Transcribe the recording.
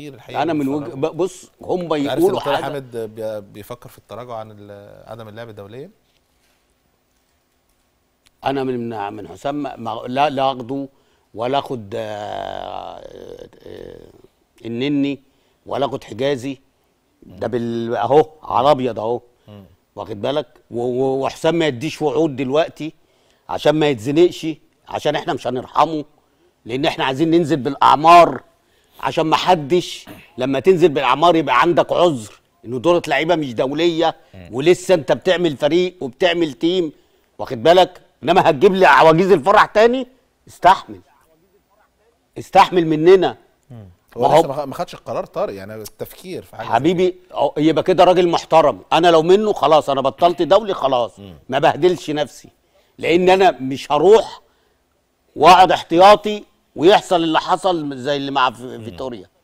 كتير الحقيقه انا من وجه بص هم يقولوا حاجه حامد بيفكر في التراجع عن عدم اللعب الدوليه انا من من حسام لا لا اخده ولا اخد آه، آه، النني ولا اخد حجازي ده بال اهو على ابيض اهو واخد بالك وحسام ما يديش وعود دلوقتي عشان ما يتزنقش عشان احنا مش هنرحمه لان احنا عايزين ننزل بالاعمار عشان ما حدش لما تنزل بالعمار يبقى عندك عذر ان دورة لعيبه مش دوليه ولسه انت بتعمل فريق وبتعمل تيم واخد بالك انما هتجيب لي عواجيز الفرح تاني استحمل استحمل مننا هو لسه ما خدش القرار طارق يعني التفكير في حاجه حبيبي يبقى كده راجل محترم انا لو منه خلاص انا بطلت دولي خلاص ما بهدلش نفسي لان انا مش هروح واقعد احتياطي ويحصل اللي حصل زي اللي مع فيتوريا